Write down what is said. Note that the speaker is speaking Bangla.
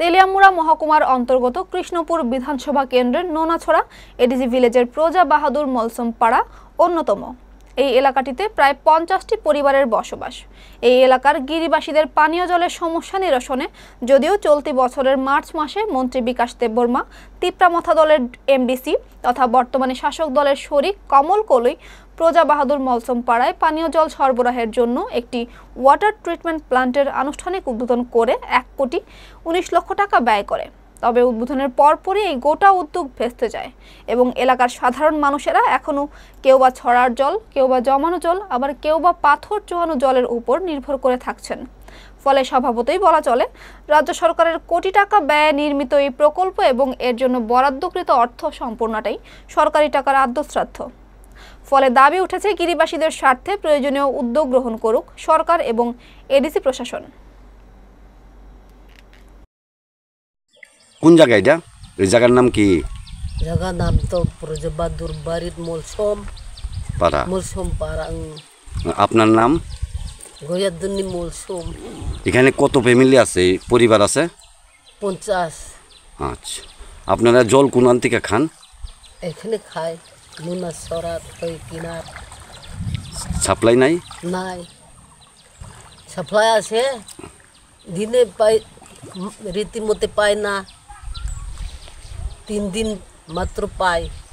তেলিয়ামুড়া মহকুমার অন্তর্গত কৃষ্ণপুর বিধানসভা কেন্দ্রের নোনাছড়া এডিজি ভিলেজের প্রজা বাহাদুর মলসম পাড়া অন্যতম এই এলাকাটিতে প্রায় পঞ্চাশটি পরিবারের বসবাস এই এলাকার গিরিবাসীদের পানীয় জলের সমস্যা নিরসনে যদিও চলতি বছরের মার্চ মাসে মন্ত্রী বিকাশ দেববর্মা তিপ্রামথা দলের এমডিসি তথা বর্তমানে শাসক দলের শরিক কমল কলই প্রজা বাহাদুর মলসম পাড়ায় পানীয় জল সরবরাহের জন্য একটি ওয়াটার ট্রিটমেন্ট প্লান্টের আনুষ্ঠানিক উদ্বোধন করে এক কোটি উনিশ লক্ষ টাকা ব্যয় করে তবে উদ্বোধনের পরপরই এই গোটা উদ্যোগ ভেস্তে যায় এবং এলাকার সাধারণ মানুষেরা এখনও কেউ বা ছড়ার জল কেউ বা জমানো জল আবার কেউ বা পাথর চোহানো জলের উপর নির্ভর করে থাকছেন ফলে স্বভাবতই বলা চলে রাজ্য সরকারের কোটি টাকা ব্যয়ে নির্মিত এই প্রকল্প এবং এর জন্য বরাদ্দকৃত অর্থ সম্পূর্ণটাই সরকারি টাকার আদ্যশ্রাদ্ধ ফলে দাবি উঠেছে গিরিবাসীদের স্বার্থে প্রয়োজনীয় উদ্যোগ গ্রহণ করুক সরকার এবং এডিসি প্রশাসন কোন জায়গা এটা এই জায়গার নাম কি জায়গার নাম তো প্রজবাদুর বাড়ির মলসম পাড়া মলসম পাড়া আপনার নাম গরিয়াদুন্নি মলসম এখানে কত ফ্যামিলি আছে পরিবার আছে পঞ্চাশ আচ্ছা আপনারা জল কোন থেকে খান এখানে খায় নিমাসরা সাপ্লাই নাই নাই সাপ্লাই আছে দিনে পাই রীতিমতে পায় না তিন দিন মাত্র পায়